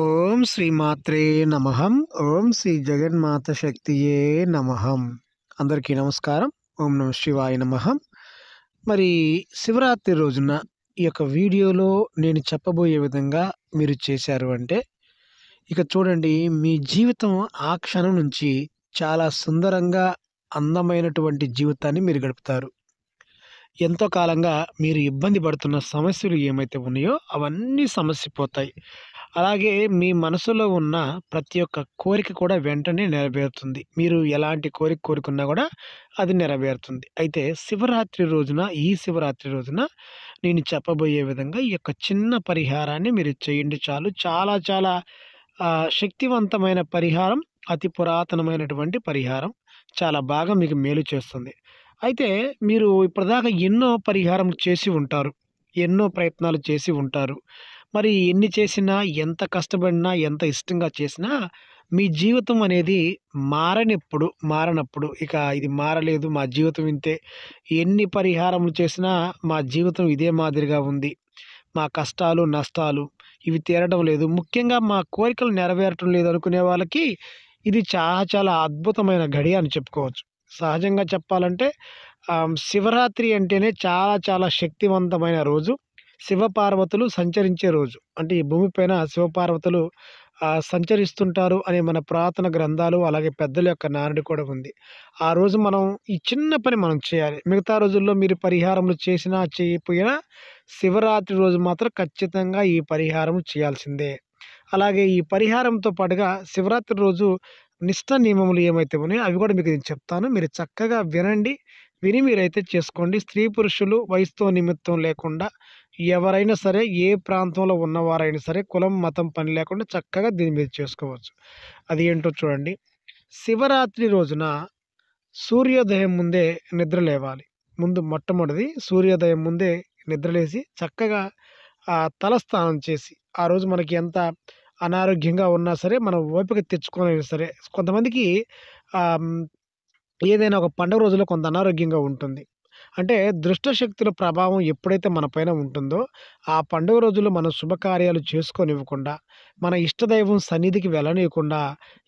ఓం శ్రీమాత్రే నమహం ఓం శ్రీ జగన్మాత శక్తియే నమహం అందరికీ నమస్కారం ఓం నమ శివాయ నమహం మరి శివరాత్రి రోజున ఈ యొక్క వీడియోలో నేను చెప్పబోయే విధంగా మీరు చేశారు అంటే ఇక చూడండి మీ జీవితం ఆ క్షణం నుంచి చాలా సుందరంగా అందమైనటువంటి జీవితాన్ని మీరు గడుపుతారు ఎంతో కాలంగా మీరు ఇబ్బంది పడుతున్న సమస్యలు ఏమైతే ఉన్నాయో అవన్నీ సమస్య పోతాయి అలాగే మీ మనసులో ఉన్న ప్రతి ఒక్క కోరిక కూడా వెంటనే నెరవేరుతుంది మీరు ఎలాంటి కోరిక కోరుకున్నా కూడా అది నెరవేరుతుంది అయితే శివరాత్రి రోజున ఈ శివరాత్రి రోజున నేను చెప్పబోయే విధంగా ఈ యొక్క చిన్న పరిహారాన్ని మీరు చేయండి చాలు చాలా చాలా శక్తివంతమైన పరిహారం అతి పురాతనమైనటువంటి పరిహారం చాలా బాగా మీకు మేలు చేస్తుంది అయితే మీరు ఇప్పటిదాకా ఎన్నో పరిహారం చేసి ఉంటారు ఎన్నో ప్రయత్నాలు చేసి ఉంటారు మరి ఎన్ని చేసినా ఎంత కష్టపడినా ఎంత ఇష్టంగా చేసినా మీ జీవితం అనేది మారనప్పుడు మారనప్పుడు ఇక ఇది మారలేదు మా జీవితం ఇంతే ఎన్ని పరిహారములు చేసినా మా జీవితం ఇదే మాదిరిగా ఉంది మా కష్టాలు నష్టాలు ఇవి తీరడం లేదు ముఖ్యంగా మా కోరికలు నెరవేరటం లేదు అనుకునే వాళ్ళకి ఇది చాలా చాలా అద్భుతమైన గడి అని చెప్పుకోవచ్చు సహజంగా చెప్పాలంటే శివరాత్రి అంటేనే చాలా చాలా శక్తివంతమైన రోజు శివపార్వతులు సంచరించే రోజు అంటే ఈ భూమిపైన శివపార్వతులు సంచరిస్తుంటారు అనే మన పురాతన గ్రంథాలు అలాగే పెద్దల యొక్క నానుడి కూడా ఉంది ఆ రోజు మనం ఈ చిన్న పని మనం చేయాలి మిగతా రోజుల్లో మీరు పరిహారములు చేసినా చేయకపోయినా శివరాత్రి రోజు మాత్రం ఖచ్చితంగా ఈ పరిహారం చేయాల్సిందే అలాగే ఈ పరిహారంతో పాటుగా శివరాత్రి రోజు నిష్ట నియమములు ఏమైతే ఉన్నాయో అవి కూడా మీకు నేను చెప్తాను మీరు చక్కగా వినండి విని మీరైతే చేసుకోండి స్త్రీ పురుషులు వయసుతో నిమిత్తం లేకుండా ఎవరైనా సరే ఏ ప్రాంతంలో ఉన్నవారైనా సరే కులం మతం పని లేకుండా చక్కగా దీని మీద చేసుకోవచ్చు అది ఏంటో చూడండి శివరాత్రి రోజున సూర్యోదయం ముందే నిద్ర లేవాలి ముందు మొట్టమొదటిది సూర్యోదయం ముందే నిద్రలేసి చక్కగా తలస్నానం చేసి ఆ రోజు మనకి ఎంత అనారోగ్యంగా ఉన్నా సరే మనం ఓపిక తెచ్చుకోనైనా సరే కొంతమందికి ఏదైనా ఒక పండుగ రోజులో కొంత అనారోగ్యంగా ఉంటుంది అంటే దృష్టశక్తుల ప్రభావం ఎప్పుడైతే మన పైన ఉంటుందో ఆ పండుగ రోజుల్లో మనం శుభకార్యాలు చేసుకోనివ్వకుండా మన ఇష్టదైవం సన్నిధికి వెళ్ళనివ్వకుండా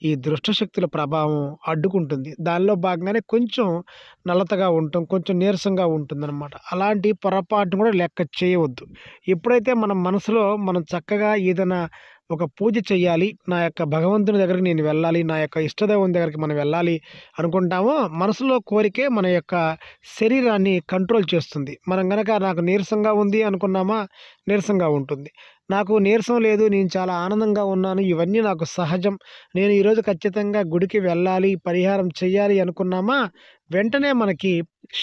ఈ దృష్టశక్తుల ప్రభావం అడ్డుకుంటుంది దానిలో భాగంగానే కొంచెం నల్లతగా ఉంటాం కొంచెం నీరసంగా ఉంటుందన్నమాట అలాంటి పొరపాటును కూడా లెక్క చేయవద్దు ఎప్పుడైతే మన మనసులో మనం చక్కగా ఏదైనా ఒక పూజ చేయాలి నా యొక్క భగవంతుని దగ్గరికి నేను వెళ్ళాలి నా యొక్క ఇష్టదైవం దగ్గరికి మనం వెళ్ళాలి అనుకుంటామో మనసులో కోరికే మన యొక్క శరీరాన్ని కంట్రోల్ చేస్తుంది మనం కనుక నాకు నీరసంగా ఉంది అనుకున్నామా నీరసంగా ఉంటుంది నాకు నీరసం లేదు నేను చాలా ఆనందంగా ఉన్నాను ఇవన్నీ నాకు సహజం నేను ఈరోజు ఖచ్చితంగా గుడికి వెళ్ళాలి పరిహారం చేయాలి అనుకున్నామా వెంటనే మనకి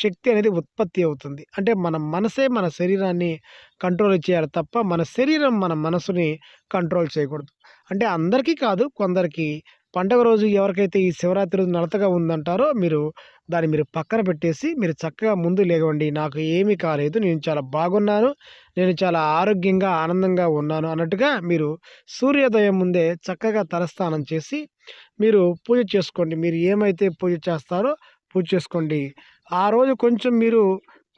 శక్తి అనేది ఉత్పత్తి అవుతుంది అంటే మన మనసే మన శరీరాన్ని కంట్రోల్ చేయాలి తప్ప మన శరీరం మన మనసుని కంట్రోల్ చేయకూడదు అంటే అందరికీ కాదు కొందరికి పండగ రోజు ఎవరికైతే ఈ శివరాత్రి రోజు నడతగా ఉందంటారో మీరు దాన్ని మీరు పక్కన పెట్టేసి మీరు చక్కగా ముందు లేవండి నాకు ఏమీ కాలేదు నేను చాలా బాగున్నాను నేను చాలా ఆరోగ్యంగా ఆనందంగా ఉన్నాను అన్నట్టుగా మీరు సూర్యోదయం ముందే చక్కగా తలస్నానం చేసి మీరు పూజ చేసుకోండి మీరు ఏమైతే పూజ చేస్తారో పూజ చేసుకోండి ఆ రోజు కొంచెం మీరు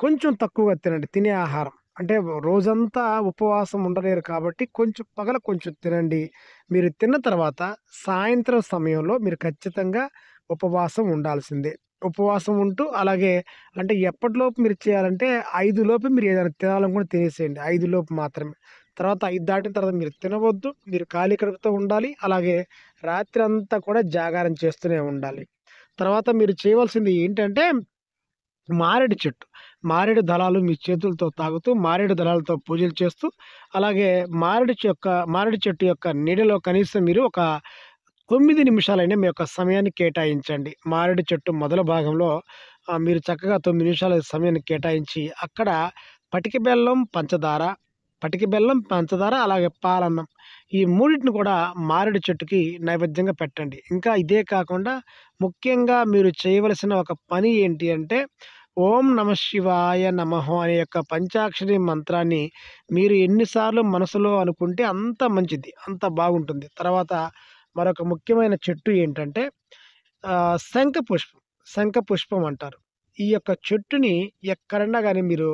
కొంచెం తక్కువగా తినండి తినే ఆహారం అంటే రోజంతా ఉపవాసం ఉండలేరు కాబట్టి కొంచెం పగల కొంచెం తినండి మీరు తిన్న తర్వాత సాయంత్రం సమయంలో మీరు ఖచ్చితంగా ఉపవాసం ఉండాల్సిందే ఉపవాసం ఉంటూ అలాగే అంటే ఎప్పటిలోపు మీరు చేయాలంటే ఐదులోపు మీరు ఏదైనా తినాలనుకుని తినేసేయండి ఐదులోపు మాత్రమే తర్వాత ఐదు దాటిన తర్వాత మీరు తినవద్దు మీరు ఖాళీ కడుపుతో ఉండాలి అలాగే రాత్రి అంతా కూడా జాగారం చేస్తూనే ఉండాలి తర్వాత మీరు చేయవలసింది ఏంటంటే మారేడు చెట్టు మారేడు దళాలు మీ చేతులతో తాగుతూ మారేడు దళాలతో పూజలు చేస్తూ అలాగే మారేడు యొక్క మారేడు చెట్టు యొక్క నీడలో కనీసం మీరు ఒక తొమ్మిది నిమిషాలైనా మీ యొక్క సమయాన్ని కేటాయించండి మారేడు చెట్టు మొదల భాగంలో మీరు చక్కగా తొమ్మిది నిమిషాల సమయాన్ని కేటాయించి అక్కడ పటిక బెల్లం పంచదార పటిక బెల్లం పంచదార అలాగే పాలన్నం ఈ మూడింటిని కూడా మారేడు చెట్టుకి నైవేద్యంగా పెట్టండి ఇంకా ఇదే కాకుండా ముఖ్యంగా మీరు చేయవలసిన ఒక పని ఏంటి అంటే ఓం నమ శివాయ నమ అనే యొక్క పంచాక్షరి మంత్రాన్ని మీరు ఎన్నిసార్లు మనసులో అనుకుంటే అంత మంచిది అంత బాగుంటుంది తర్వాత మరొక ముఖ్యమైన చెట్టు ఏంటంటే శంఖ పుష్పం శంఖ పుష్పం అంటారు ఈ యొక్క చెట్టుని ఎక్కడన్నా కానీ మీరు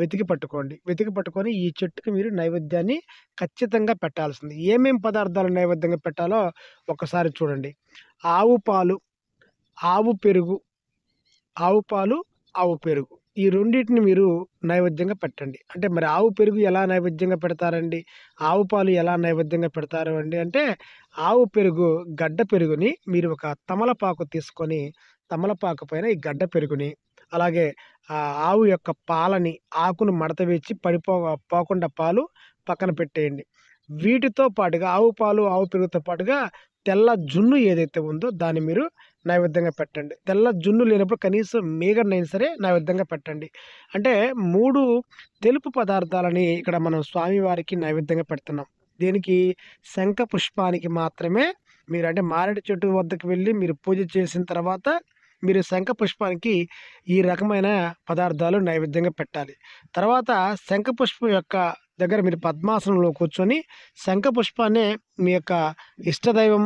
వెతికి పట్టుకోండి వెతికి పట్టుకొని ఈ చెట్టుకి మీరు నైవేద్యాన్ని ఖచ్చితంగా పెట్టాల్సింది ఏమేమి పదార్థాలు నైవేద్యంగా పెట్టాలో ఒకసారి చూడండి ఆవు పాలు ఆవు పెరుగు ఆవు పాలు ఆవు పెరుగు ఈ రెండింటిని మీరు నైవేద్యంగా పెట్టండి అంటే మరి ఆవు పెరుగు ఎలా నైవేద్యంగా పెడతారండి ఆవు పాలు ఎలా నైవేద్యంగా పెడతారు అండి అంటే ఆవు పెరుగు గడ్డ పెరుగుని మీరు ఒక తమలపాకు తీసుకొని తమలపాకు పైన ఈ గడ్డ పెరుగుని అలాగే ఆవు యొక్క పాలని ఆకును మడత పడిపో పోకుండా పాలు పక్కన పెట్టేయండి వీటితో పాటుగా ఆవు పాలు ఆవు పెరుగుతో పాటుగా తెల్ల జున్ను ఏదైతే ఉందో దాన్ని మీరు నైవేద్యంగా పెట్టండి తెల్ల జున్ను లేనప్పుడు కనీసం మేగడనైనా సరే నైవేద్యంగా పెట్టండి అంటే మూడు తెలుపు పదార్థాలని ఇక్కడ మనం స్వామివారికి నైవేద్యంగా పెడుతున్నాం దీనికి శంఖ పుష్పానికి మాత్రమే మీరు అంటే మారేడు చెట్టు వద్దకు వెళ్ళి మీరు పూజ చేసిన తర్వాత మీరు శంఖ పుష్పానికి ఈ రకమైన పదార్థాలు నైవేద్యంగా పెట్టాలి తర్వాత శంఖ పుష్పం యొక్క దగ్గర మీరు పద్మాసనంలో కూర్చొని శంఖ మీ యొక్క ఇష్టదైవం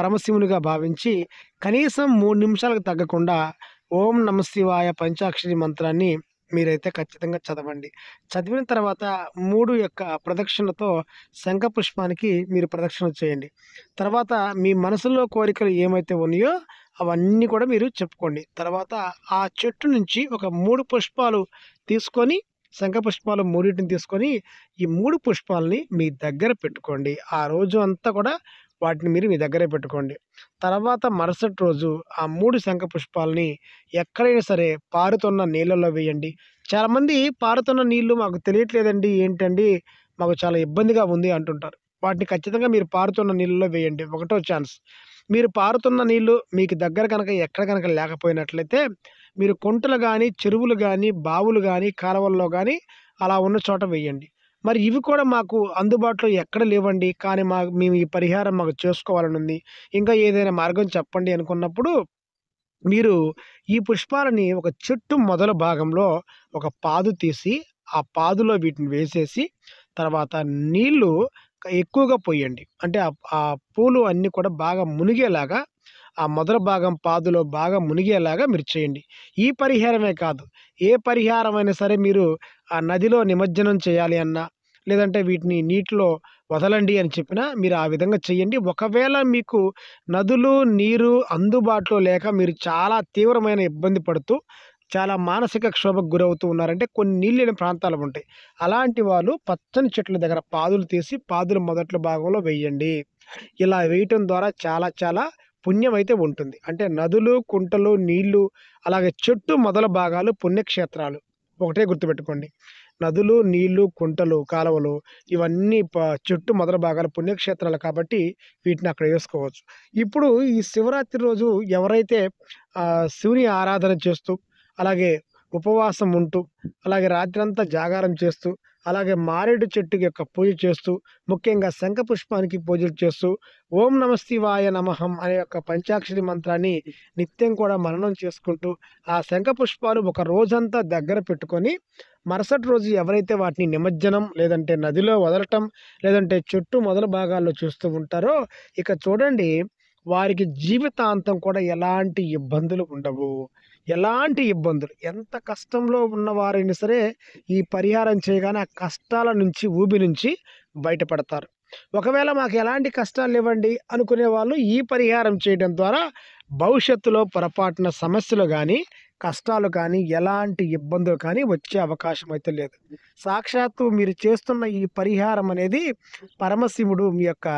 పరమశివునిగా భావించి కనీసం మూడు నిమిషాలకు తగ్గకుండా ఓం నమ శివాయ పంచాక్షరి మంత్రాన్ని మీరైతే ఖచ్చితంగా చదవండి చదివిన తర్వాత మూడు యొక్క ప్రదక్షిణతో శంఖ పుష్పానికి మీరు ప్రదక్షిణ చేయండి తర్వాత మీ మనసులో కోరికలు ఏమైతే ఉన్నాయో అవన్నీ కూడా మీరు చెప్పుకోండి తర్వాత ఆ చెట్టు నుంచి ఒక మూడు పుష్పాలు తీసుకొని శంఖ పుష్పాలు మూడింటిని తీసుకొని ఈ మూడు పుష్పాలని మీ దగ్గర పెట్టుకోండి ఆ రోజు అంతా కూడా వాటిని మీరు మీ దగ్గరే పెట్టుకోండి తర్వాత మరుసటి రోజు ఆ మూడు శంఖ పుష్పాలని ఎక్కడైనా సరే పారుతున్న నీళ్ళల్లో వేయండి చాలామంది పారుతున్న నీళ్లు మాకు తెలియట్లేదండి ఏంటండి మాకు చాలా ఇబ్బందిగా ఉంది అంటుంటారు వాటిని ఖచ్చితంగా మీరు పారుతున్న నీళ్ళలో వేయండి ఒకటో ఛాన్స్ మీరు పారుతున్న నీళ్ళు మీకు దగ్గర కనుక ఎక్కడ కనుక లేకపోయినట్లయితే మీరు కుంటలు కానీ చెరువులు కానీ బావులు కానీ కాలువల్లో కానీ అలా ఉన్న చోట వేయండి మరి ఇవి కూడా మాకు అందుబాటులో ఎక్కడ లేవండి కానీ మా మేము ఈ పరిహారం మాకు చేసుకోవాలని ఉంది ఇంకా ఏదైనా మార్గం చెప్పండి అనుకున్నప్పుడు మీరు ఈ పుష్పాలని ఒక చెట్టు మొదల భాగంలో ఒక పాదు తీసి ఆ పాదులో వీటిని వేసేసి తర్వాత నీళ్లు ఎక్కువగా పోయండి అంటే ఆ పూలు అన్నీ కూడా బాగా మునిగేలాగా ఆ మొదల భాగం పాదులో బాగా మునిగేలాగా మీరు చేయండి ఈ పరిహారమే కాదు ఏ పరిహారమైనా సరే మీరు ఆ నదిలో నిమజ్జనం చేయాలి అన్నా లేదంటే వీటిని నీటిలో వదలండి అని చెప్పినా మీరు ఆ విధంగా చేయండి ఒకవేళ మీకు నదులు నీరు అందుబాటులో లేక మీరు చాలా తీవ్రమైన ఇబ్బంది పడుతూ చాలా మానసిక క్షోభకు గురవుతూ ఉన్నారంటే కొన్ని నీళ్ళని ప్రాంతాలు ఉంటాయి అలాంటి వాళ్ళు పచ్చని చెట్ల దగ్గర పాదులు తీసి పాదులు మొదట్లో భాగంలో వేయండి ఇలా వేయటం ద్వారా చాలా చాలా పుణ్యం అయితే ఉంటుంది అంటే నదులు కుంటలు నీళ్లు అలాగే చెట్టు మొదల భాగాలు పుణ్యక్షేత్రాలు ఒకటే గుర్తుపెట్టుకోండి నదులు నీళ్లు కుంటలు కాలువలు ఇవన్నీ చెట్టు మొదల భాగాలు పుణ్యక్షేత్రాలు కాబట్టి వీటిని అక్కడ వేసుకోవచ్చు ఇప్పుడు ఈ శివరాత్రి రోజు ఎవరైతే శివుని ఆరాధన చేస్తూ అలాగే ఉపవాసం ఉంటూ అలాగే రాత్రంతా జాగారం చేస్తూ అలాగే మారేడు చెట్టు యొక్క పూజ చేస్తూ ముఖ్యంగా శంఖ పుష్పానికి పూజలు చేస్తూ ఓం నమస్తివాయ నమహం అనే యొక్క పంచాక్షరి మంత్రాన్ని నిత్యం కూడా మననం చేసుకుంటూ ఆ శంఖ పుష్పాలు ఒక రోజంతా దగ్గర పెట్టుకొని మరుసటి రోజు ఎవరైతే వాటిని నిమజ్జనం లేదంటే నదిలో వదలటం లేదంటే చుట్టూ మొదల భాగాల్లో చూస్తూ ఉంటారో ఇక చూడండి వారికి జీవితాంతం కూడా ఎలాంటి ఇబ్బందులు ఉండవు ఎలాంటి ఇబ్బందులు ఎంత కష్టంలో ఉన్నవారైనా సరే ఈ పరిహారం చేయగానే ఆ కష్టాల నుంచి ఊబి నుంచి బయటపడతారు ఒకవేళ మాకు ఎలాంటి కష్టాలు ఇవ్వండి అనుకునే వాళ్ళు ఈ పరిహారం చేయడం ద్వారా భవిష్యత్తులో పొరపాటున సమస్యలు కానీ కష్టాలు కానీ ఎలాంటి ఇబ్బందులు కానీ వచ్చే అవకాశం అయితే లేదు సాక్షాత్తు మీరు చేస్తున్న ఈ పరిహారం అనేది పరమశివుడు మీ యొక్క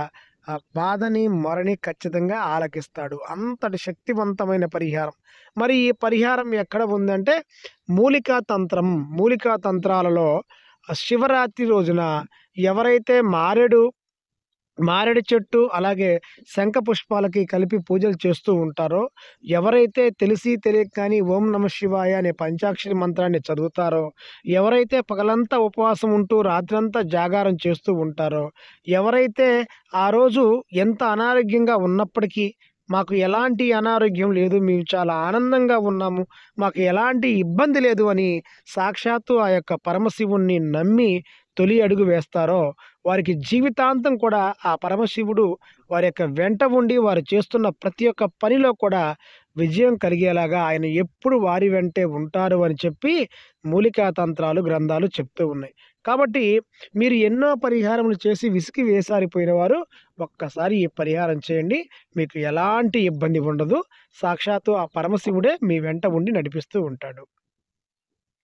ఆ బాధని మొరని ఖచ్చితంగా ఆలకిస్తాడు అంతటి శక్తివంతమైన పరిహారం మరి ఈ పరిహారం ఎక్కడ ఉందంటే మూలికా తంత్రం మూలికా తంత్రాలలో శివరాత్రి రోజున ఎవరైతే మారేడు మారేడు చెట్టు అలాగే శంఖ పుష్పాలకి కలిపి పూజలు చేస్తూ ఉంటారో ఎవరైతే తెలిసి తెలియక కానీ ఓం నమ శివాయ అనే పంచాక్షరి మంత్రాన్ని చదువుతారో ఎవరైతే పగలంతా ఉపవాసం ఉంటూ రాత్రంతా జాగారం చేస్తూ ఉంటారో ఎవరైతే ఆ రోజు ఎంత అనారోగ్యంగా ఉన్నప్పటికీ మాకు ఎలాంటి అనారోగ్యం లేదు మేము చాలా ఆనందంగా ఉన్నాము మాకు ఎలాంటి ఇబ్బంది లేదు అని సాక్షాత్తు ఆ యొక్క పరమశివుణ్ణి నమ్మి తొలి అడుగు వేస్తారో వారికి జీవితాంతం కూడా ఆ పరమశివుడు వారి యొక్క వెంట ఉండి వారు చేస్తున్న ప్రతి ఒక్క పనిలో కూడా విజయం కలిగేలాగా ఆయన ఎప్పుడు వారి వెంటే ఉంటారు అని చెప్పి మూలికా తంత్రాలు గ్రంథాలు చెప్తూ ఉన్నాయి కాబట్టి మీరు ఎన్నో పరిహారములు చేసి విసికి వేసారిపోయిన వారు ఒక్కసారి ఈ పరిహారం చేయండి మీకు ఎలాంటి ఇబ్బంది ఉండదు సాక్షాత్తు ఆ పరమశివుడే మీ వెంట ఉండి నడిపిస్తూ ఉంటాడు